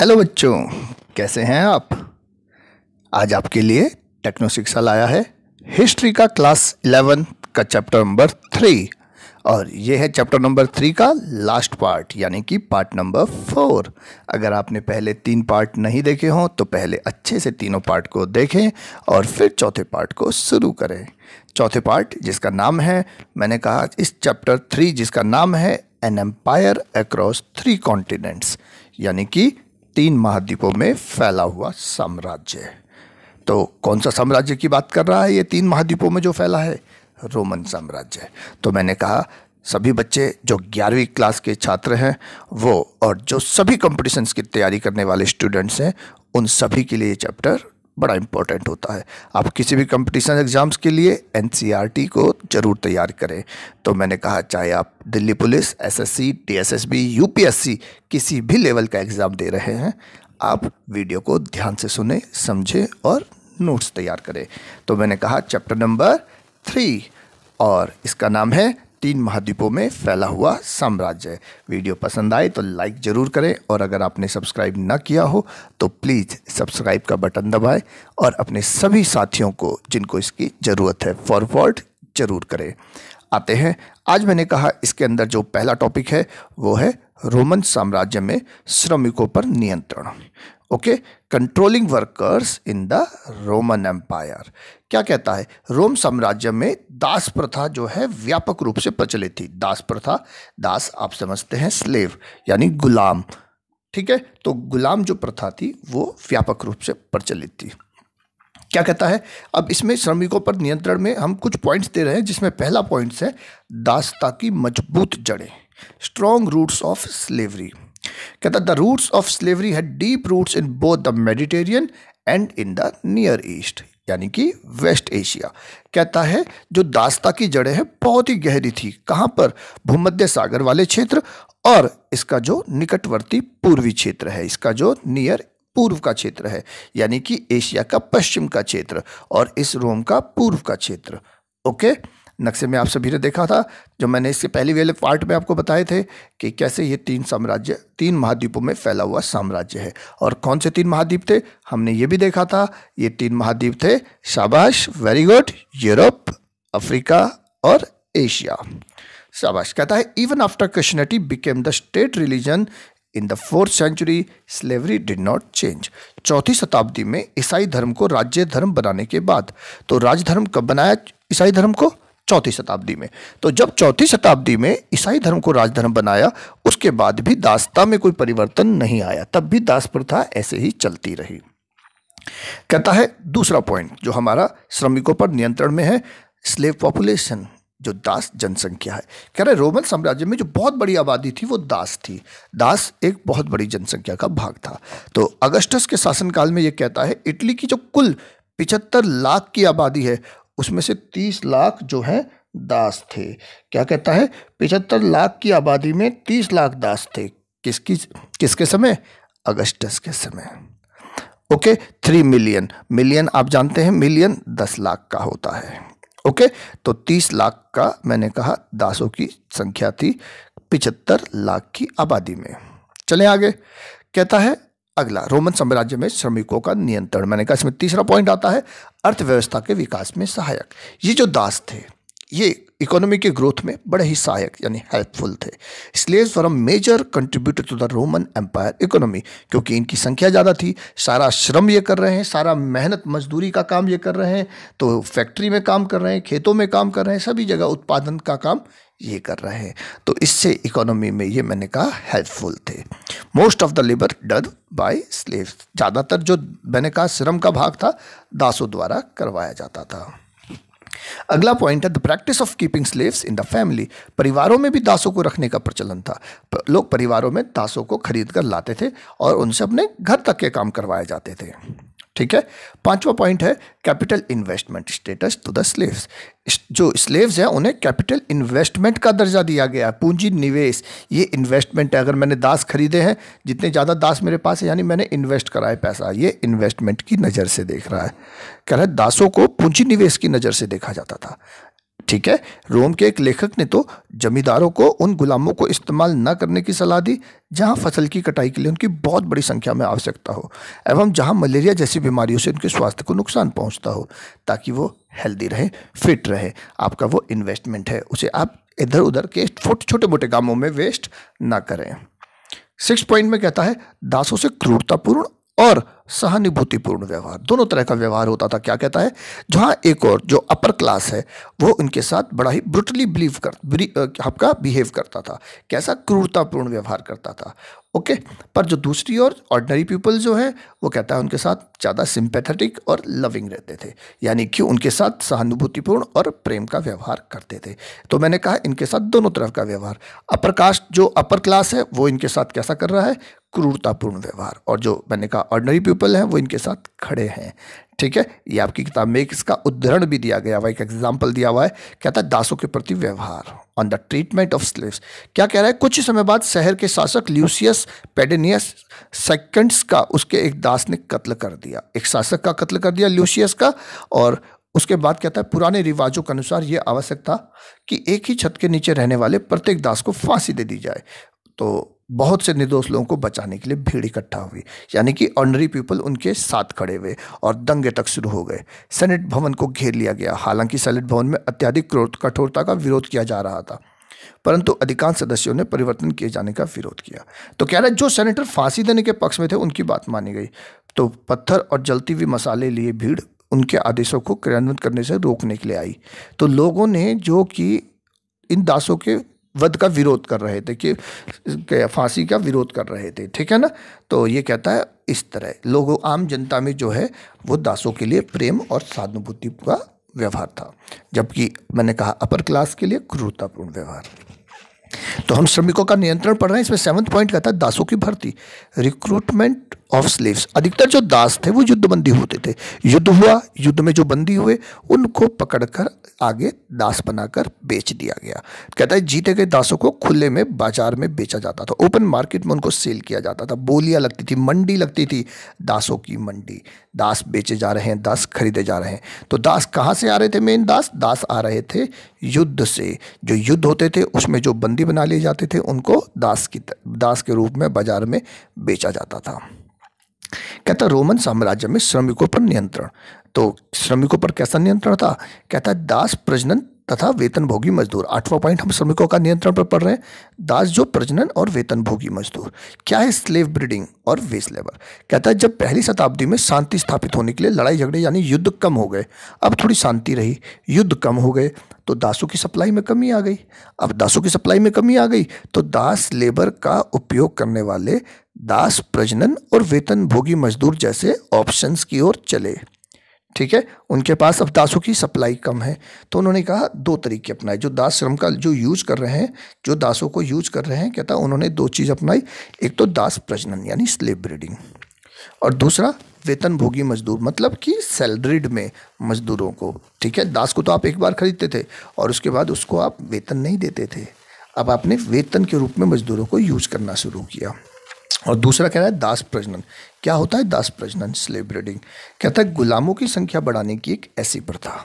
Hello बच्चों कैसे हैं आप आज आपके लिए टेक्नो शिक्षा लाया है हिस्ट्री का क्लास इलेवन का चैप्टर नंबर थ्री और ये है चैप्टर नंबर थ्री का लास्ट पार्ट यानी कि पार्ट नंबर फोर अगर आपने पहले तीन पार्ट नहीं देखे हों तो पहले अच्छे से तीनों पार्ट को देखें और फिर चौथे पार्ट को शुरू करें चौथे पार्ट जिसका नाम है मैंने कहा इस चैप्टर थ्री जिसका नाम है an empire across three continents यानी कि तीन महाद्वीपों में फैला हुआ साम्राज्य तो कौन सा साम्राज्य की बात कर रहा है ये तीन महाद्वीपों में जो फैला है रोमन साम्राज्य तो मैंने कहा सभी बच्चे जो ग्यारहवीं क्लास के छात्र हैं वो और जो सभी कॉम्पिटिशन्स की तैयारी करने वाले स्टूडेंट्स हैं उन सभी के लिए चैप्टर बड़ा इंपॉर्टेंट होता है आप किसी भी कंपटीशन एग्ज़ाम्स के लिए एन e को ज़रूर तैयार करें तो मैंने कहा चाहे आप Delhi police SSC, DSSSB, UPSC किसी भी लेवल का एग्ज़ाम दे रहे हैं आप वीडियो को ध्यान से सुने समझें और नोट्स तैयार करें तो मैंने कहा चैप्टर नंबर थ्री और इसका नाम है तीन महाद्वीपों में फैला हुआ साम्राज्य है वीडियो पसंद आए तो लाइक ज़रूर करें और अगर आपने सब्सक्राइब ना किया हो तो प्लीज़ सब्सक्राइब का बटन दबाएं और अपने सभी साथियों को जिनको इसकी ज़रूरत है फॉरवर्ड ज़रूर करें आते हैं आज मैंने कहा इसके अंदर जो पहला टॉपिक है वो है रोमन साम्राज्य में श्रमिकों पर नियंत्रण okay controlling workers in the Roman empire क्या कहता है रोम साम्राज्य में दास प्रथा जो है व्यापक रूप से प्रचलित थी दास प्रथा दास आप समझते हैं स्लेव यानी गुलाम ठीक है तो गुलाम जो प्रथा थी वो व्यापक रूप से प्रचलित थी क्या कहता है अब इसमें श्रमिकों पर नियंत्रण में हम कुछ पॉइंट्स दे रहे हैं जिसमें पहला पॉइंट्स है दासता की मजबूत जड़ें स्ट्रॉन्ग रूट्स ऑफ स्लेवरी कहता the roots of slavery had deep roots in both the Mediterranean and in the Near East यानी कि वेस्ट एशिया कहता है जो दास्ता की जड़ें हैं बहुत ही गहरी थी कहाँ पर भूमध्य सागर वाले क्षेत्र और इसका जो निकटवर्ती पूर्वी क्षेत्र है इसका जो नियर पूर्व का क्षेत्र है यानी कि एशिया का पश्चिम का क्षेत्र और इस रोम का पूर्व का क्षेत्र ओके okay? नक्शे में आप सभी ने देखा था जो मैंने इसके पहले वाले पार्ट में आपको बताए थे कि कैसे ये तीन साम्राज्य तीन महाद्वीपों में फैला हुआ साम्राज्य है और कौन से तीन महाद्वीप थे हमने ये भी देखा था ये तीन महाद्वीप थे शाबाश वेरी गुड यूरोप अफ्रीका और एशिया शाबाश कहता है even after Christianity became the state religion in the fourth century slavery did not change चौथी शताब्दी में ईसाई धर्म को राज्य धर्म बनाने के बाद तो राजधर्म धर्म कब बनाया ईसाई धर्म को चौथी शताब्दी में तो जब चौथी शताब्दी में ईसाई धर्म को राजधर्म बनाया उसके बाद भी दासता में कोई परिवर्तन नहीं आया तब भी दास प्रथा ऐसे ही चलती रही कहता है दूसरा पॉइंट जो हमारा श्रमिकों पर नियंत्रण में है स्लेव पॉपुलेशन जो दास जनसंख्या है कह रहे रोमन साम्राज्य में जो बहुत बड़ी आबादी थी वो दास थी दास एक बहुत बड़ी जनसंख्या का भाग था तो अगस्टस के शासनकाल में ये कहता है इटली की जो कुल पिछहत्तर लाख की आबादी है उसमें से तीस लाख जो है दास थे क्या कहता है पिचहत्तर लाख की आबादी में तीस लाख दास थे किसकी किसके समय अगस्टस के समय ओके थ्री मिलियन मिलियन आप जानते हैं मिलियन दस लाख का होता है ओके तो तीस लाख का मैंने कहा दासों की संख्या थी पिचहत्तर लाख की आबादी में चले आगे कहता है अगला रोमन साम्राज्य में श्रमिकों का नियंत्रण मैंने कहा इसमें तीसरा पॉइंट आता है अर्थव्यवस्था के विकास में सहायक ये जो दास थे ये इकोनॉमी के ग्रोथ में बड़े ही सहायक यानी हेल्पफुल थे slaves were major contributor to the Roman empire economy क्योंकि इनकी संख्या ज़्यादा थी सारा श्रम ये कर रहे हैं सारा मेहनत मजदूरी का काम ये कर रहे हैं तो फैक्ट्री में काम कर रहे हैं खेतों में काम कर रहे हैं सभी जगह उत्पादन का काम ये कर रहे हैं तो इससे इकोनॉमी में ये मैंने कहा हेल्पफुल थे most of the labour done by slaves ज़्यादातर जो मैंने कहा श्रम का भाग था दासों द्वारा करवाया जाता था अगला पॉइंट है the practice of keeping slaves in the family परिवारों में भी दासों को रखने का प्रचलन था लोग परिवारों में दासों को खरीद कर लाते थे और उनसे अपने घर तक के काम करवाए जाते थे ठीक है पांचवा पॉइंट है capital investment status to the slaves जो स्लेव्स हैं उन्हें कैपिटल इन्वेस्टमेंट का दर्जा दिया गया है पूंजी निवेश ये इन्वेस्टमेंट है अगर मैंने दास खरीदे हैं जितने ज़्यादा दास मेरे पास है यानी मैंने इन्वेस्ट करा है पैसा ये इन्वेस्टमेंट की नज़र से देख रहा है कह रहा है दासों को पूंजी निवेश की नज़र से देखा जाता था ठीक है रोम के एक लेखक ने तो जमींदारों को उन गुलामों को इस्तेमाल न करने की सलाह दी जहां फसल की कटाई के लिए उनकी बहुत बड़ी संख्या में आवश्यकता हो एवं जहां मलेरिया जैसी बीमारियों से उनके स्वास्थ्य को नुकसान पहुंचता हो ताकि वो हेल्दी रहे फिट रहे आपका वो इन्वेस्टमेंट है उसे आप इधर उधर के छोटे मोटे कामों में वेस्ट ना करें सिक्स पॉइंट में कहता है दासों से क्रूरतापूर्ण और सहानुभूतिपूर्ण व्यवहार दोनों तरह का व्यवहार होता था क्या कहता है जहाँ एक और जो अपर क्लास है वो उनके साथ बड़ा ही ब्रुटली बिलीव कर आपका बिहेव करता था कैसा क्रूरतापूर्ण व्यवहार करता था ओके पर जो दूसरी ओर ऑर्डनरी पीपल जो है वो कहता है उनके साथ ज़्यादा सिंपैथेटिक और लविंग रहते थे यानी कि उनके साथ सहानुभूतिपूर्ण और प्रेम का व्यवहार करते थे तो मैंने कहा इनके साथ दोनों तरफ का व्यवहार अपर कास्ट जो अपर क्लास है वो इनके साथ कैसा कर रहा है क्रूरतापूर्ण व्यवहार और जो मैंने कहा ऑर्डनरी पीपल हैं वो इनके साथ खड़े हैं ठीक है ये आपकी किताब में एक इसका उदाहरण भी दिया गया हुआ एक एग्जाम्पल दिया हुआ है कहता है दासों के प्रति व्यवहार on the treatment of slaves क्या कह रहा है कुछ ही समय बाद शहर के शासक ल्यूसियस पेडेनियस सेकंड्स का उसके एक दास ने कत्ल कर दिया एक शासक का कत्ल कर दिया ल्यूसियस का और उसके बाद कहता है पुराने रिवाजों के अनुसार यह आवश्यक था कि एक ही छत के नीचे रहने वाले प्रत्येक दास को फांसी दे दी जाए तो बहुत से निर्दोष लोगों को बचाने के लिए भीड़ इकट्ठा हुई यानी कि ऑर्डनरी पीपल उनके साथ खड़े हुए और दंगे तक शुरू हो गए सेनेट भवन को घेर लिया गया हालांकि सेनेट भवन में अत्यधिक कठोरता का विरोध किया जा रहा था परंतु अधिकांश सदस्यों ने परिवर्तन किए जाने का विरोध किया तो कह रहे जो सेनेटर फांसी देने के पक्ष में थे उनकी बात मानी गई तो पत्थर और जलती हुई मसाले लिए भीड़ उनके आदेशों को क्रियान्वित करने से रोकने के लिए आई तो लोगों ने जो कि इन दासों के वध का विरोध कर रहे थे कि फांसी का विरोध कर रहे थे ठीक है ना तो ये कहता है इस तरह लोगों आम जनता में जो है वो दासों के लिए प्रेम और सहानुभूति का व्यवहार था जबकि मैंने कहा अपर क्लास के लिए क्रूरतापूर्ण व्यवहार तो हम श्रमिकों का नियंत्रण पढ़ रहे हैं इसमें सेवन्थ पॉइंट कहता है दासों की भर्ती रिक्रूटमेंट ऑफ स्लेव्स अधिकतर जो दास थे वो युद्धबंदी होते थे युद्ध हुआ युद्ध में जो बंदी हुए उनको पकड़कर आगे दास बनाकर बेच दिया गया कहता है जीते गए दासों को खुले में बाजार में बेचा जाता था ओपन मार्केट में उनको सेल किया जाता था बोलियाँ लगती थी मंडी लगती थी दासों की मंडी दास बेचे जा रहे हैं दास खरीदे जा रहे हैं तो दास कहाँ से आ रहे थे मेन दास दास आ रहे थे युद्ध से जो युद्ध होते थे उसमें जो बंदी बना लिए जाते थे उनको दास की दास के रूप में बाजार में बेचा जाता था कहता रोमन साम्राज्य में श्रमिकों पर नियंत्रण तो श्रमिकों पर कैसा नियंत्रण था कहता दास प्रजनन तथा वेतन भोगी मजदूर आठवां पॉइंट हम श्रमिकों का नियंत्रण पर पढ़ रहे हैं दास जो प्रजनन और वेतन भोगी मजदूर क्या है स्लेव ब्रीडिंग और वेस्ट लेबर कहता है जब पहली शताब्दी में शांति स्थापित होने के लिए लड़ाई झगड़े यानी युद्ध कम हो गए अब थोड़ी शांति रही युद्ध कम हो गए तो दासों की सप्लाई में कमी आ गई अब दासों की सप्लाई में कमी आ गई तो दास लेबर का उपयोग करने वाले दास प्रजनन और वेतन भोगी मजदूर जैसे ऑप्शंस की ओर चले ठीक है उनके पास अब दासों की सप्लाई कम है तो उन्होंने कहा दो तरीके अपनाए जो दास श्रम का जो यूज कर रहे हैं जो दासों को यूज कर रहे हैं कहता उन्होंने दो चीज़ अपनाई एक तो दास प्रजनन यानी स्लेव ब्रीडिंग और दूसरा वेतन भोगी मजदूर मतलब कि सैलरीड में मजदूरों को ठीक है दास को तो आप एक बार खरीदते थे और उसके बाद उसको आप वेतन नहीं देते थे अब आपने वेतन के रूप में मजदूरों को यूज करना शुरू किया और दूसरा कह रहा है दास प्रजनन क्या होता है दास प्रजनन स्लेव ब्रीडिंग कहता है गुलामों की संख्या बढ़ाने की एक ऐसी प्रथा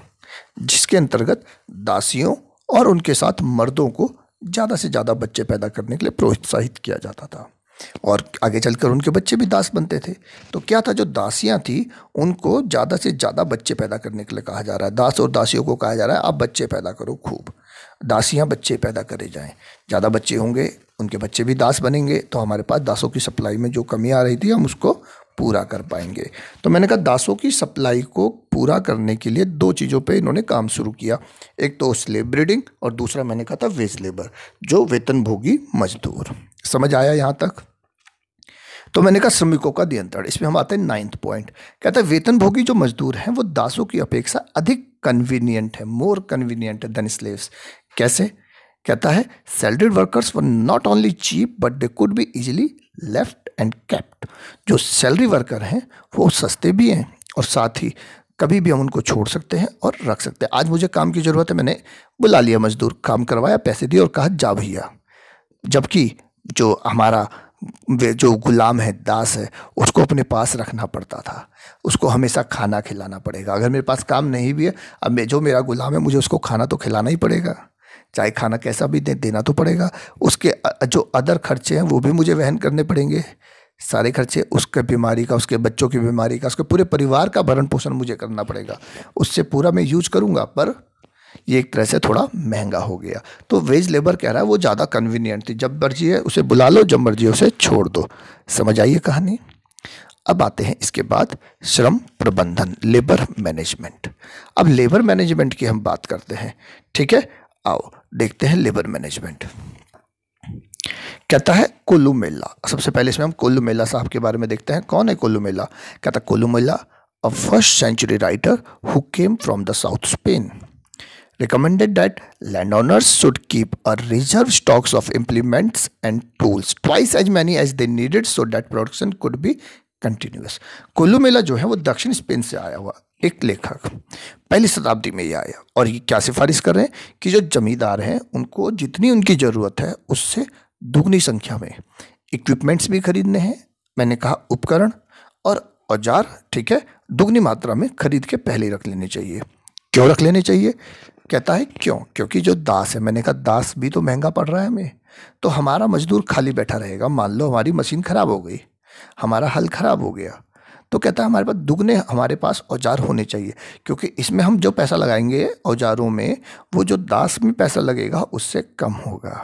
जिसके अंतर्गत दासियों और उनके साथ मर्दों को ज़्यादा से ज़्यादा बच्चे पैदा करने के लिए प्रोत्साहित किया जाता था और आगे चलकर उनके बच्चे भी दास बनते थे तो क्या था जो दासियां थी उनको ज़्यादा से ज़्यादा बच्चे पैदा करने के लिए कहा जा रहा है दास और दासियों को कहा जा रहा है आप बच्चे पैदा करो खूब दासियाँ बच्चे पैदा करे जाएँ ज़्यादा बच्चे होंगे उनके बच्चे भी दास बनेंगे तो हमारे पास दासों की सप्लाई में जो कमी आ रही थी हम उसको पूरा कर पाएंगे तो मैंने कहा दासों की सप्लाई को पूरा करने के लिए दो चीज़ों पे इन्होंने काम शुरू किया एक तो स्लेब ब्रीडिंग और दूसरा मैंने कहा था वेज लेबर जो वेतन भोगी मजदूर समझ आया यहाँ तक तो मैंने कहा श्रमिकों का नियंत्रण इसमें हम आते हैं नाइन्थ पॉइंट कहते हैं वेतन भोगी जो मजदूर हैं वो दासों की अपेक्षा अधिक कन्वीनियंट है मोर कन्वीनियंट है देन स्लेव्स कैसे कहता है salaried workers were not only cheap but they could be easily left and kept जो सैलरी वर्कर हैं वो सस्ते भी हैं और साथ ही कभी भी हम उनको छोड़ सकते हैं और रख सकते हैं आज मुझे काम की ज़रूरत है मैंने बुला लिया मजदूर काम करवाया पैसे दिए और कहा जा भैया जबकि जो हमारा जो गुलाम है दास है उसको अपने पास रखना पड़ता था उसको हमेशा खाना खिलाना पड़ेगा अगर मेरे पास काम नहीं भी है अब जो मेरा गुलाम है मुझे उसको खाना तो खिलाना ही पड़ेगा चाहे खाना कैसा भी दे देना तो पड़ेगा उसके जो अदर खर्चे हैं वो भी मुझे वहन करने पड़ेंगे सारे खर्चे उसके बीमारी का उसके बच्चों की बीमारी का उसके पूरे परिवार का भरण पोषण मुझे करना पड़ेगा उससे पूरा मैं यूज करूँगा पर ये एक तरह से थोड़ा महंगा हो गया तो वेज लेबर कह रहा है वो ज़्यादा कन्वीनियंट थी जब मर्जी है उसे बुला लो जब मर्जी है उसे छोड़ दो समझ आइए कहानी अब आते हैं इसके बाद श्रम प्रबंधन लेबर मैनेजमेंट अब लेबर मैनेजमेंट की हम बात करते हैं ठीक है आओ देखते हैं लेबर मैनेजमेंट कहता है कुल्लू मेला सबसे पहले इसमें हम कुल्लू मेला साहब के बारे में देखते हैं कौन है कुल्लू मेला कहता है Columella a first century writer who came from the south Spain recommended that land owners should keep a reserve stocks of implements and tools twice as many as they needed so that production could be continuous Columella जो है वो दक्षिण Spain से आया हुआ एक लेखक पहली शताब्दी में ये आया और ये क्या सिफारिश कर रहे हैं कि जो जमींदार हैं उनको जितनी उनकी ज़रूरत है उससे दुगनी संख्या में इक्विपमेंट्स भी खरीदने हैं मैंने कहा उपकरण और औजार ठीक है दुगनी मात्रा में खरीद के पहले रख लेने चाहिए क्यों रख लेने चाहिए कहता है क्यों क्योंकि जो दास है मैंने कहा दास भी तो महंगा पड़ रहा है हमें तो हमारा मजदूर खाली बैठा रहेगा मान लो हमारी मशीन खराब हो गई हमारा हल ख़राब हो गया तो कहता है हमारे पास दुगने हमारे पास औजार होने चाहिए क्योंकि इसमें हम जो पैसा लगाएंगे औजारों में वो जो दास में पैसा लगेगा उससे कम होगा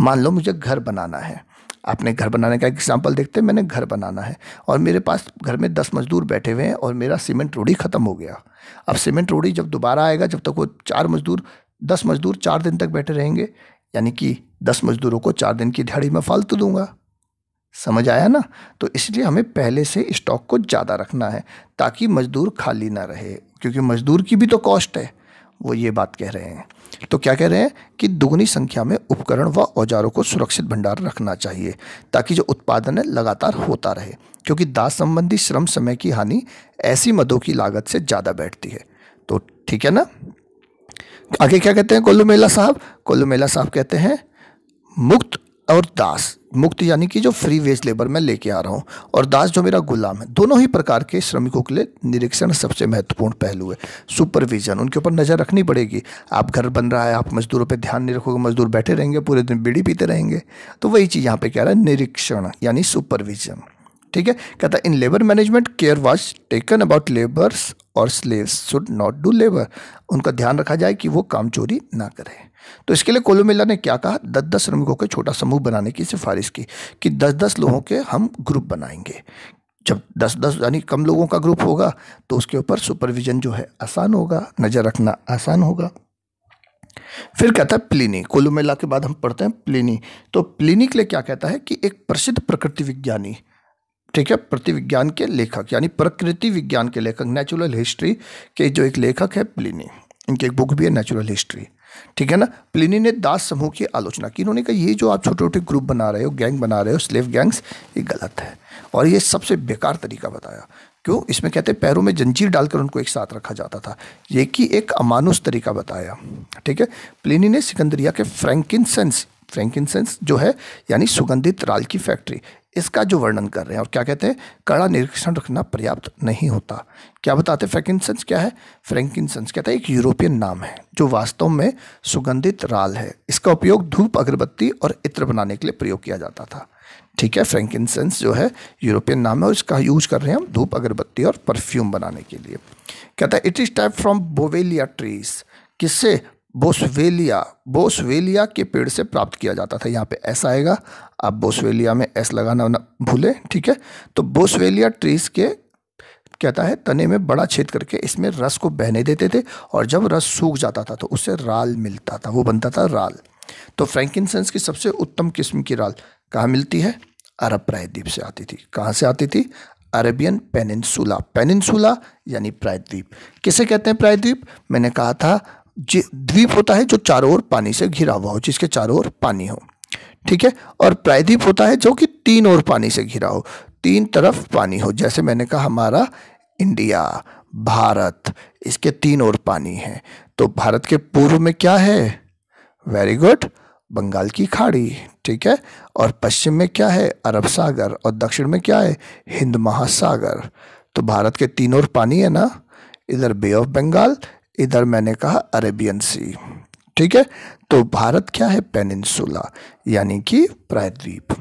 मान लो मुझे घर बनाना है आपने घर बनाने का एग्जाम्पल देखते हैं मैंने घर बनाना है और मेरे पास घर में दस मजदूर बैठे हुए हैं और मेरा सीमेंट रोड़ी ख़त्म हो गया अब सीमेंट रोड़ी जब दोबारा आएगा जब तक वो चार मजदूर दस मजदूर चार दिन तक बैठे रहेंगे यानी कि दस मजदूरों को चार दिन की दिहाड़ी में फालतू दूंगा समझ आया ना तो इसलिए हमें पहले से स्टॉक को ज़्यादा रखना है ताकि मज़दूर खाली ना रहे क्योंकि मज़दूर की भी तो कॉस्ट है वो ये बात कह रहे हैं तो क्या कह रहे हैं कि दुगनी संख्या में उपकरण व औजारों को सुरक्षित भंडार रखना चाहिए ताकि जो उत्पादन है लगातार होता रहे क्योंकि दास संबंधी श्रम समय की हानि ऐसी मदों की लागत से ज़्यादा बैठती है तो ठीक है ना आगे क्या कहते हैं कोल्लू मेला साहब कोल्लू मेला साहब कहते हैं मुक्त और दास मुक्त यानी कि जो फ्री वेज लेबर मैं लेके आ रहा हूँ और दास जो मेरा गुलाम है दोनों ही प्रकार के श्रमिकों के लिए निरीक्षण सबसे महत्वपूर्ण पहलू है सुपरविजन उनके ऊपर नज़र रखनी पड़ेगी आप घर बन रहा है आप मजदूरों पर ध्यान नहीं रखोगे मजदूर बैठे रहेंगे पूरे दिन बीड़ी पीते रहेंगे तो वही चीज़ यहाँ पर कह रहा है निरीक्षण यानी सुपरविजन ठीक है कहता in labour management care was taken about labours और slaves should not do labour उनका ध्यान रखा जाए कि वो काम चोरी ना करें तो इसके लिए कोलोमेला ने क्या कहा दस दस श्रमिकों के छोटा समूह बनाने की सिफारिश की कि दस दस लोगों के हम ग्रुप बनाएंगे जब दस दस यानी कम लोगों का ग्रुप होगा तो उसके ऊपर सुपरविजन जो है आसान होगा नज़र रखना आसान होगा फिर कहता है प्लिनी कोलुमेला के बाद हम पढ़ते हैं प्लिनी तो प्लिनी के लिए क्या कहता है कि एक प्रसिद्ध प्रकृति विज्ञानी ठीक है प्रति विज्ञान के लेखक यानी प्रकृति विज्ञान के लेखक नेचुरल हिस्ट्री के जो एक लेखक है प्लिनी इनकी एक बुक भी है नेचुरल हिस्ट्री ठीक है ना प्लिनी ने दास समूह की आलोचना की इन्होंने कहा ये जो आप छोटे छोटे ग्रुप बना रहे हो गैंग बना रहे हो स्लेव गैंग्स ये गलत है और ये सबसे बेकार तरीका बताया क्यों इसमें कहते पैरों में जंजीर डालकर उनको एक साथ रखा जाता था ये कि एक अमानुष तरीका बताया ठीक है प्लिनी ने सिकंदरिया के फ्रैंकिनसेंस फ्रैंकिनसेंस जो है यानी सुगंधित राल की फैक्ट्री इसका जो वर्णन कर रहे हैं और क्या कहते हैं कड़ा निरीक्षण रखना पर्याप्त नहीं होता क्या बताते फ्रैंकिनसेंस क्या है फ्रैंकिनसेंस कहता है एक यूरोपियन नाम है जो वास्तव में सुगंधित राल है इसका उपयोग धूप अगरबत्ती और इत्र बनाने के लिए प्रयोग किया जाता था ठीक है फ्रैंकिनसेंस जो है यूरोपियन नाम है और इसका यूज कर रहे हैं हम धूप अगरबत्ती और परफ्यूम बनाने के लिए कहता है it is type from Boswellia trees किससे बोसवेलिया बोसवेलिया के पेड़ से प्राप्त किया जाता था यहाँ पे ऐसा आएगा आप बोसवेलिया में एस लगाना ना भूलें ठीक है तो बोसवेलिया ट्रीज के कहता है तने में बड़ा छेद करके इसमें रस को बहने देते थे और जब रस सूख जाता था तो उससे राल मिलता था वो बनता था राल तो फ्रैंकिनसेंस की सबसे उत्तम किस्म की राल कहाँ मिलती है अरब प्रायद्वीप से आती थी कहाँ से आती थी अरेबियन पेनिनसुला पेनिनसुला यानी प्रायद्वीप किसे कहते हैं प्रायद्वीप मैंने कहा था द्वीप होता है जो चारों ओर पानी से घिरा हुआ हो जिसके चारों ओर पानी हो ठीक है और प्रायद्वीप होता है जो कि तीन ओर पानी से घिरा हो तीन तरफ पानी हो जैसे मैंने कहा हमारा इंडिया भारत इसके तीन ओर पानी है तो भारत के पूर्व में क्या है वेरी गुड बंगाल की खाड़ी ठीक है और पश्चिम में क्या है अरब सागर और दक्षिण में क्या है हिंद महासागर तो भारत के तीन ओर पानी है ना इधर बे ऑफ बंगाल इधर मैंने कहा अरेबियन सी ठीक है तो भारत क्या है पेनिनसुला यानी कि प्रायद्वीप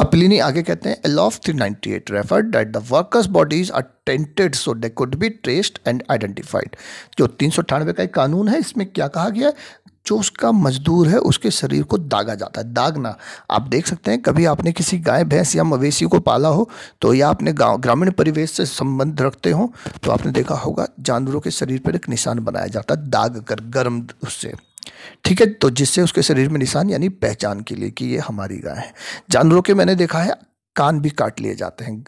अपलिनी आगे कहते हैं L of three ninety eight refer that the workers bodies are tainted so they could be traced and identified जो तीन सौ अठानवे का एक कानून है इसमें क्या कहा गया जो उसका मजदूर है उसके शरीर को दागा जाता है दागना आप देख सकते हैं कभी आपने किसी गाय भैंस या मवेशी को पाला हो तो या आपने गाँव ग्रामीण परिवेश से संबंध रखते हो तो आपने देखा होगा जानवरों के शरीर पर एक निशान बनाया जाता है दाग कर गर्म उससे ठीक है तो जिससे उसके शरीर में निशान यानी पहचान के लिए कि ये हमारी गाय है जानवरों के मैंने देखा है कान भी काट लिए जाते हैं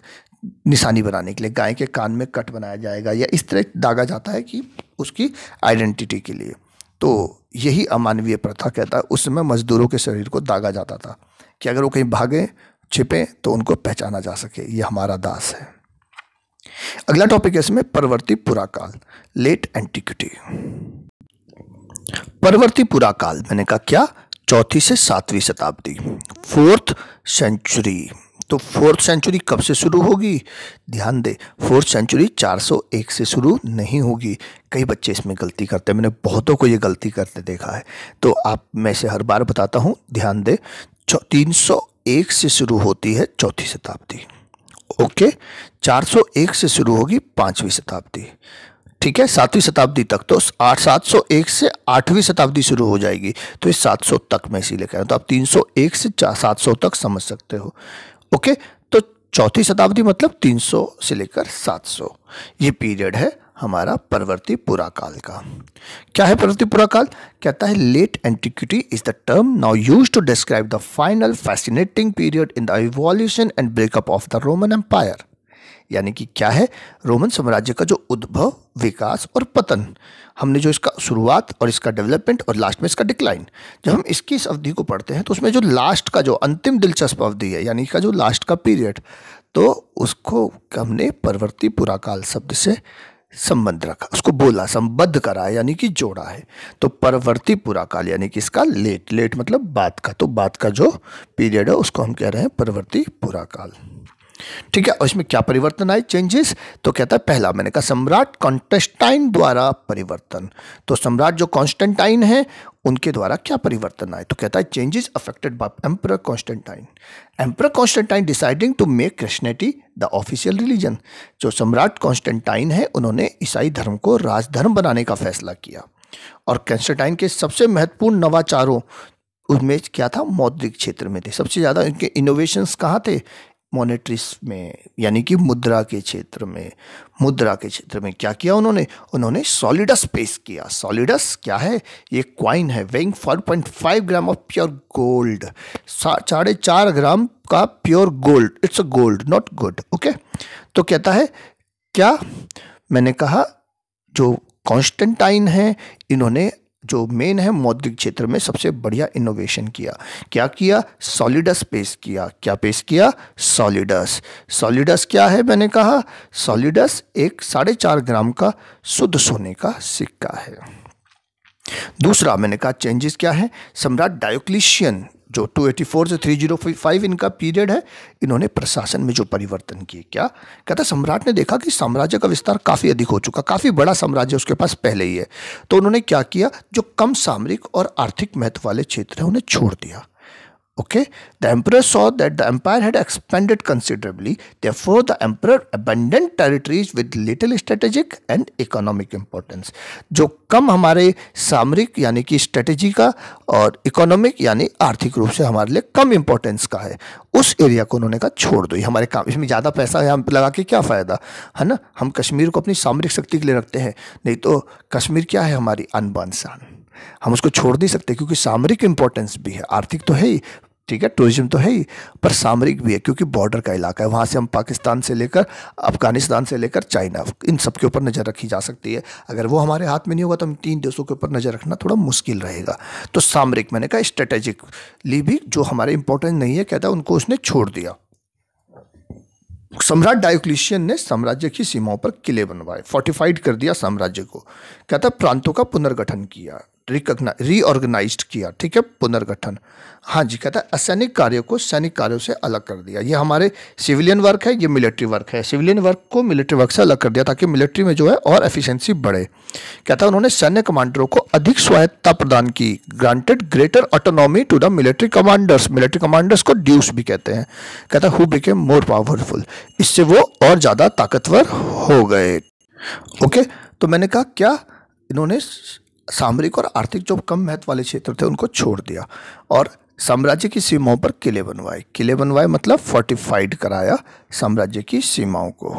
निशानी बनाने के लिए गाय के कान में कट बनाया जाएगा या इस तरह दागा जाता है कि उसकी आइडेंटिटी के लिए तो यही अमानवीय प्रथा कहता है उस समय मजदूरों के शरीर को दागा जाता था कि अगर वो कहीं भागें छिपें तो उनको पहचाना जा सके ये हमारा दास है अगला टॉपिक है इसमें परवर्ती पुराकाल लेट एंटिक्विटी परवर्ती पुराकाल मैंने कहा क्या चौथी से सातवीं शताब्दी फोर्थ सेंचुरी तो फोर्थ सेंचुरी कब से शुरू होगी ध्यान दे फोर्थ सेंचुरी 401 से शुरू नहीं होगी कई बच्चे इसमें गलती करते हैं मैंने बहुतों को ये गलती करते देखा है तो आप मैं इसे हर बार बताता हूँ ध्यान दे तीन से शुरू होती है चौथी शताब्दी ओके 401 से शुरू होगी पाँचवीं शताब्दी ठीक है सातवीं शताब्दी तक तो आठ सात सौ एक से आठवीं शताब्दी शुरू हो जाएगी तो ये सात सौ तक मैं इसीलिए कह रहा हूँ तो आप तीन सौ एक से सात सौ तक समझ सकते हो ओके तो चौथी शताब्दी मतलब 300 से लेकर 700 ये पीरियड है हमारा परवर्तीपुरा काल का क्या है परवर्तीपुरा काल कहता है late antiquity is the term now use to describe the final fascinating period in the evolution and breakup of the Roman empire यानी कि क्या है रोमन साम्राज्य का जो उद्भव विकास और पतन हमने जो इसका शुरुआत और इसका डेवलपमेंट और लास्ट में इसका डिक्लाइन जब हम इसकी इस अवधि को पढ़ते हैं तो उसमें जो लास्ट का जो अंतिम दिलचस्प अवधि है यानी का जो लास्ट का पीरियड तो उसको हमने परवर्ती पुराकाल शब्द से संबंध रखा उसको बोला संबद्ध करा यानी कि जोड़ा है तो परवर्ती पुराकाल यानी कि इसका लेट लेट मतलब बात का तो बात का जो पीरियड है उसको हम कह रहे हैं परवर्ती पुराकाल ठीक है और इसमें क्या परिवर्तन आए चेंजेस तो कहता है पहला मैंने कहा सम्राट कॉन्टेस्टाइन द्वारा परिवर्तन तो सम्राट जो कॉन्स्टेंटाइन है उनके द्वारा क्या परिवर्तन आए तो कहता है changes affected by emperor Constantine emperor Constantine deciding to make Christianity the official religion जो सम्राट कॉन्स्टेंटाइन है उन्होंने ईसाई धर्म को राजधर्म बनाने का फैसला किया और कॉन्स्टेंटाइन के सबसे महत्वपूर्ण नवाचारों उसमें क्या था मौद्रिक क्षेत्र में थे सबसे ज़्यादा इनके इनोवेशंस कहाँ थे मॉनेटरीस में यानी कि मुद्रा के क्षेत्र में मुद्रा के क्षेत्र में क्या किया उन्होंने उन्होंने सॉलिडस पेश किया सॉलिडस क्या है ये क्वाइन है weighing 4.5 gram of pure gold साढ़े चार ग्राम का pure gold it's a gold not good okay तो कहता है क्या मैंने कहा जो कॉन्स्टेंटाइन है इन्होंने जो मेन है मौद्रिक क्षेत्र में सबसे बढ़िया इनोवेशन किया क्या किया सॉलिडस पेश किया क्या पेश किया सॉलिडस सॉलिडस क्या है मैंने कहा सॉलिडस एक साढ़े चार ग्राम का शुद्ध सोने का सिक्का है दूसरा मैंने कहा चेंजेस क्या है सम्राट डायोक्लिशियन जो 284 से 305 इनका पीरियड है इन्होंने प्रशासन में जो परिवर्तन किए क्या कहता सम्राट ने देखा कि साम्राज्य का विस्तार काफ़ी अधिक हो चुका काफ़ी बड़ा साम्राज्य उसके पास पहले ही है तो उन्होंने क्या किया जो कम सामरिक और आर्थिक महत्व वाले क्षेत्र हैं उन्हें छोड़ दिया Okay, the emperor saw that the empire had expanded considerably, therefore, the emperor abandoned territories with little strategic and economic importance. जो कम हमारे सामरिक यानी कि स्ट्रेटेजी का और इकोनॉमिक यानी आर्थिक रूप से हमारे लिए कम इंपॉर्टेंस का है उस एरिया को उन्होंने कहा छोड़ दो ये हमारे काम इसमें ज़्यादा पैसा यहाँ लगा के क्या फ़ायदा है ना हम कश्मीर को अपनी सामरिक शक्ति के लिए रखते हैं नहीं तो कश्मीर क्या है हमारी अनबान शान हम उसको छोड़ नहीं सकते क्योंकि सामरिक इंपॉर्टेंस भी है आर्थिक तो है ही ठीक है टूरिज्म तो है ही पर सामरिक भी है क्योंकि बॉर्डर का इलाका है वहाँ से हम पाकिस्तान से लेकर अफगानिस्तान से लेकर चाइना इन सब के ऊपर नज़र रखी जा सकती है अगर वो हमारे हाथ में नहीं होगा तो हम तीन देशों के ऊपर नज़र रखना थोड़ा मुश्किल रहेगा तो सामरिक मैंने कहा स्ट्रेटेजिकली भी जो हमारे इंपॉर्टेंट नहीं है कहता उनको उसने छोड़ दिया सम्राट डायोक्लिशियन ने साम्राज्य की सीमाओं पर किले बनवाए फोर्टिफाइड कर दिया साम्राज्य को कहता प्रांतों का पुनर्गठन किया रीऑर्गेनाइज किया ठीक है पुनर्गठन हाँ जी कहता है असैनिक कार्यों को सैनिक कार्यों से अलग कर दिया ये हमारे सिविलियन वर्क है ये मिलिट्री वर्क है सिविलियन वर्क को मिलिट्री वर्क से अलग कर दिया ताकि मिलिट्री में जो है और एफिशिएंसी बढ़े कहता है उन्होंने सैन्य कमांडरों को अधिक स्वायत्ता प्रदान की granted greater autonomy to the military commanders military commanders को ड्यूस भी कहते हैं कहता हु बिकेम मोर पावरफुल इससे वो और ज़्यादा ताकतवर हो गए ओके तो मैंने कहा क्या इन्होंने सामरिक और आर्थिक जो कम महत्व वाले क्षेत्र थे उनको छोड़ दिया और साम्राज्य की सीमाओं पर किले बनवाए किले बनवाए मतलब फोर्टिफाइड कराया साम्राज्य की सीमाओं को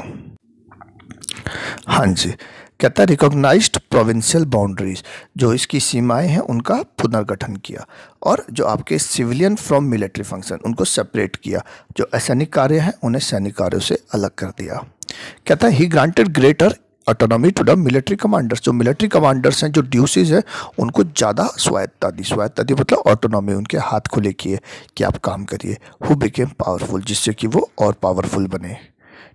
हाँ जी कहता है रिकोगनाइज प्रोविंशियल बाउंड्रीज जो इसकी सीमाएं हैं उनका पुनर्गठन किया और जो आपके सिविलियन फ्रॉम मिलिट्री फंक्शन उनको सेपरेट किया जो असैनिक कार्य हैं उन्हें सैनिक कार्यों से अलग कर दिया कहता है ही granted greater autonomy to the military commanders जो मिलिट्री कमांडर्स हैं जो ड्यूसीज हैं उनको ज़्यादा स्वायत्ता दी स्वायत्ता दी मतलब ऑटोनॉमी उनके हाथ खुले किए कि आप काम करिए हु बिकेम पावरफुल जिससे कि वो और पावरफुल बने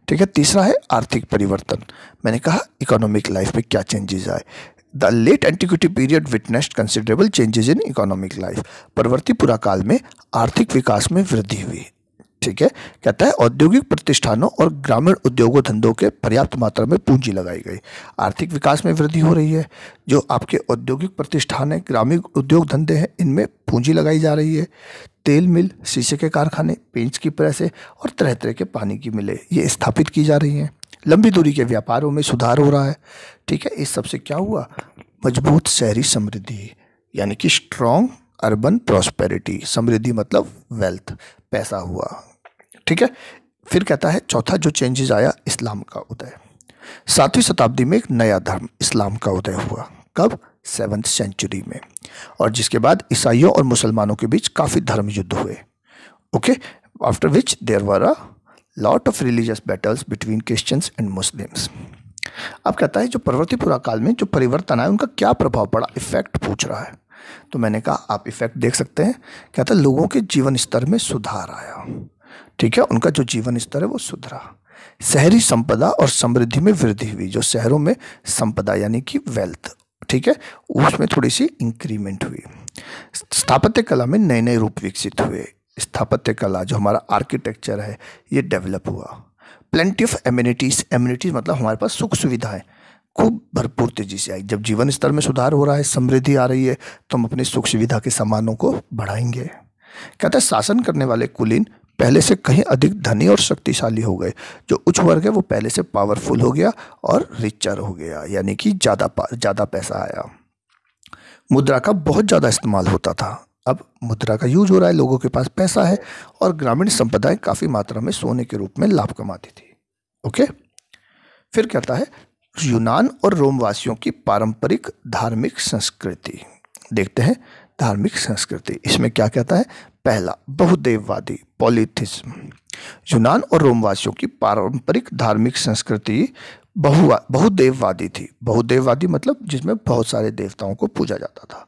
ठीक है तीसरा है आर्थिक परिवर्तन मैंने कहा इकोनॉमिक लाइफ में क्या चेंजेस आए the late antiquity period witnessed considerable changes in economic life परवर्ती पुराकाल में आर्थिक विकास में वृद्धि हुई ठीक है कहता है औद्योगिक प्रतिष्ठानों और ग्रामीण उद्योगों धंधों के पर्याप्त मात्रा में पूंजी लगाई गई आर्थिक विकास में वृद्धि हो रही है जो आपके औद्योगिक प्रतिष्ठान हैं ग्रामीण उद्योग धंधे हैं इनमें पूंजी लगाई जा रही है तेल मिल शीशे के कारखाने पेंच की प्रेसें और तरह तरह के पानी की मिलें ये स्थापित की जा रही हैं लंबी दूरी के व्यापारों में सुधार हो रहा है ठीक है इस सबसे क्या हुआ मजबूत शहरी समृद्धि यानी कि स्ट्रॉन्ग अर्बन प्रॉस्पेरिटी समृद्धि मतलब वेल्थ पैसा हुआ ठीक है फिर कहता है चौथा जो चेंजेस आया इस्लाम का उदय सातवीं शताब्दी में एक नया धर्म इस्लाम का उदय हुआ कब सेवंथ सेंचुरी में और जिसके बाद ईसाइयों और मुसलमानों के बीच काफ़ी धर्म युद्ध हुए okay after which there were a lot of religious battles between Christians and Muslims अब कहता है जो प्रवृत्ति पुराकाल में जो परिवर्तन आए उनका क्या प्रभाव पड़ा इफेक्ट पूछ रहा है तो मैंने कहा आप इफेक्ट देख सकते हैं कहता है लोगों के जीवन स्तर में सुधार आया ठीक है उनका जो जीवन स्तर है वो सुधरा शहरी संपदा और समृद्धि में वृद्धि हुई जो शहरों में संपदा यानी कि वेल्थ ठीक है उसमें थोड़ी सी इंक्रीमेंट हुई स्थापत्य कला में नए नए रूप विकसित हुए स्थापत्य कला जो हमारा आर्किटेक्चर है ये डेवलप हुआ प्लेंटी ऑफ एम्यूनिटीज़ एम्यूनिटीज़ मतलब हमारे पास सुख सुविधाएं खूब भरपूर तेजी से आई जब जीवन स्तर में सुधार हो रहा है समृद्धि आ रही है तो हम अपनी सुख सुविधा के सामानों को बढ़ाएंगे कहते हैं शासन करने वाले कुलीन पहले से कहीं अधिक धनी और शक्तिशाली हो गए जो उच्च वर्ग है वो पहले से पावरफुल हो गया और रिचर हो गया यानी कि ज़्यादा ज़्यादा पैसा आया मुद्रा का बहुत ज़्यादा इस्तेमाल होता था अब मुद्रा का यूज हो रहा है लोगों के पास पैसा है और ग्रामीण संपदाएं काफ़ी मात्रा में सोने के रूप में लाभ कमाती थी ओके फिर कहता है यूनान और रोम वासियों की पारंपरिक धार्मिक संस्कृति देखते हैं धार्मिक संस्कृति इसमें क्या कहता है पहला बहुदेववादी पॉलिथिज्म यूनान और रोमवासियों की पारंपरिक धार्मिक संस्कृति बहुवा बहुदेववादी थी बहुदेववादी मतलब जिसमें बहुत सारे देवताओं को पूजा जाता था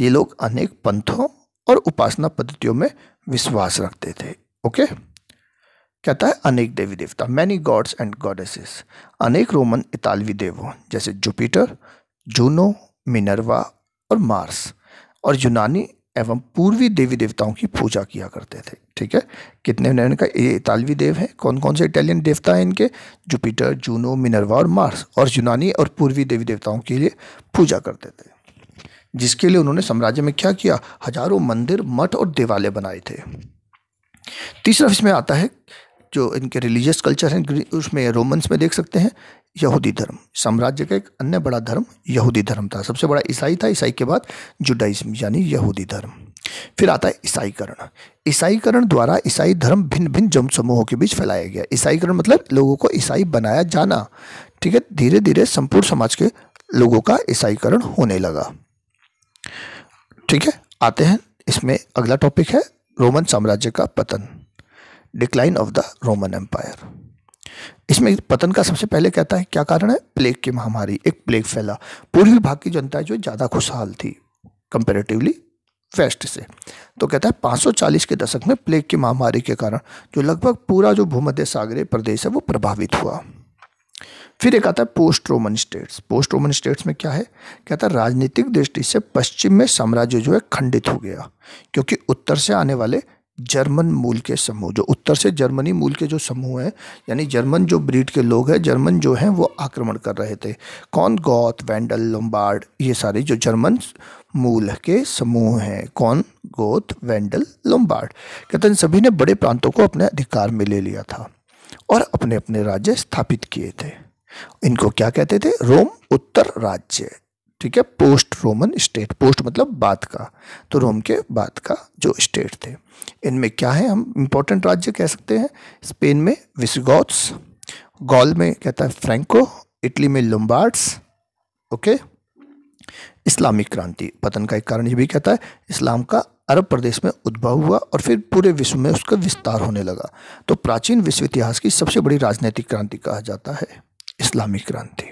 ये लोग अनेक पंथों और उपासना पद्धतियों में विश्वास रखते थे ओके कहता है अनेक देवी देवता मैनी गॉड्स एंड गॉडेसेस अनेक रोमन इतालवी देवों जैसे जुपिटर जूनो मिनरवा और मार्स और यूनानी एवं पूर्वी देवी देवताओं की पूजा किया करते थे ठीक है कितने नैन का ये इतालवी देव हैं कौन कौन से इटालियन देवता हैं इनके जुपिटर जूनो मिनरवा और मार्स और यूनानी और पूर्वी देवी देवताओं के लिए पूजा करते थे जिसके लिए उन्होंने साम्राज्य में क्या किया हजारों मंदिर मठ और देवालय बनाए थे तीसरा इसमें आता है जो इनके रिलीजियस कल्चर हैं उसमें रोमन्स में देख सकते हैं यहूदी धर्म साम्राज्य का एक अन्य बड़ा धर्म यहूदी धर्म था सबसे बड़ा ईसाई था ईसाई के बाद जुडाइज्म यानी यहूदी धर्म फिर आता है ईसाईकरण ईसाईकरण द्वारा ईसाई धर्म भिन्न भिन्न जन समूहों के बीच फैलाया गया ईसाईकरण मतलब लोगों को ईसाई बनाया जाना ठीक है धीरे धीरे संपूर्ण समाज के लोगों का ईसाईकरण होने लगा ठीक है आते हैं इसमें अगला टॉपिक है रोमन साम्राज्य का पतन decline of the Roman empire इसमें पतन का सबसे पहले कहता है क्या कारण है प्लेग की महामारी एक प्लेग फैला पूर्वी भाग की जनता जो ज़्यादा खुशहाल थी कंपेरेटिवली वेस्ट से तो कहता है 540 के दशक में प्लेग की महामारी के कारण जो लगभग पूरा जो भूमध्य सागरीय प्रदेश है वो प्रभावित हुआ फिर एक आता है post Roman states post Roman states में क्या है कहता है राजनीतिक दृष्टि से पश्चिम में साम्राज्य जो है खंडित हो गया क्योंकि उत्तर से आने वाले जर्मन मूल के समूह जो उत्तर से जर्मनी मूल के जो समूह हैं यानी जर्मन जो ब्रीड के लोग हैं जर्मन जो हैं वो आक्रमण कर रहे थे कौन गौत वेंडल लोम्बार्ड ये सारे जो जर्मन मूल के समूह हैं कौन गोत वेंडल लोम्बार्ड कहते हैं सभी ने बड़े प्रांतों को अपने अधिकार में ले लिया था और अपने अपने राज्य स्थापित किए थे इनको क्या कहते थे रोम उत्तर राज्य ठीक है पोस्ट रोमन स्टेट पोस्ट मतलब बाद का तो रोम के बाद का जो स्टेट थे इनमें क्या है हम इम्पोर्टेंट राज्य कह सकते हैं स्पेन में विस्गोट्स गॉल में कहता है फ्रेंको इटली में लुम्बार्ड्स ओके इस्लामिक क्रांति पतन का एक कारण ये भी कहता है इस्लाम का अरब प्रदेश में उद्भव हुआ और फिर पूरे विश्व में उसका विस्तार होने लगा तो प्राचीन विश्व इतिहास की सबसे बड़ी राजनीतिक क्रांति कहा जाता है इस्लामिक क्रांति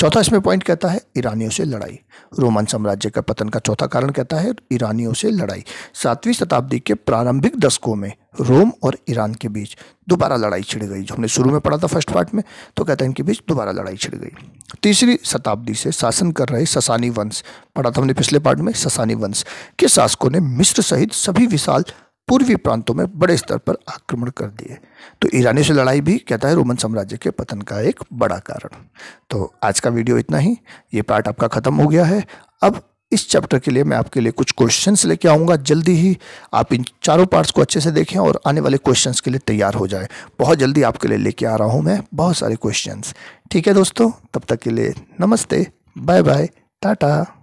चौथा इसमें पॉइंट कहता है ईरानियों से लड़ाई रोमन साम्राज्य का पतन का चौथा कारण कहता है ईरानियों से लड़ाई सातवीं शताब्दी के प्रारंभिक दशकों में रोम और ईरान के बीच दोबारा लड़ाई छिड़ गई जो हमने शुरू में पढ़ा था फर्स्ट पार्ट में तो कहता है इनके बीच दोबारा लड़ाई छिड़ गई तीसरी शताब्दी से शासन कर रहे ससानी वंश पढ़ा था हमने पिछले पार्ट में ससानी वंश के शासकों ने मिस्र सहित सभी विशाल पूर्वी प्रांतों में बड़े स्तर पर आक्रमण कर दिए तो ईरानी से लड़ाई भी कहता है रोमन साम्राज्य के पतन का एक बड़ा कारण तो आज का वीडियो इतना ही ये पार्ट आपका ख़त्म हो गया है अब इस चैप्टर के लिए मैं आपके लिए कुछ क्वेश्चंस लेके आऊँगा जल्दी ही आप इन चारों पार्ट्स को अच्छे से देखें और आने वाले क्वेश्चंस के लिए तैयार हो जाए बहुत जल्दी आपके लिए लेके आ रहा हूँ मैं बहुत सारे क्वेश्चंस ठीक है दोस्तों तब तक के लिए नमस्ते बाय बाय टाटा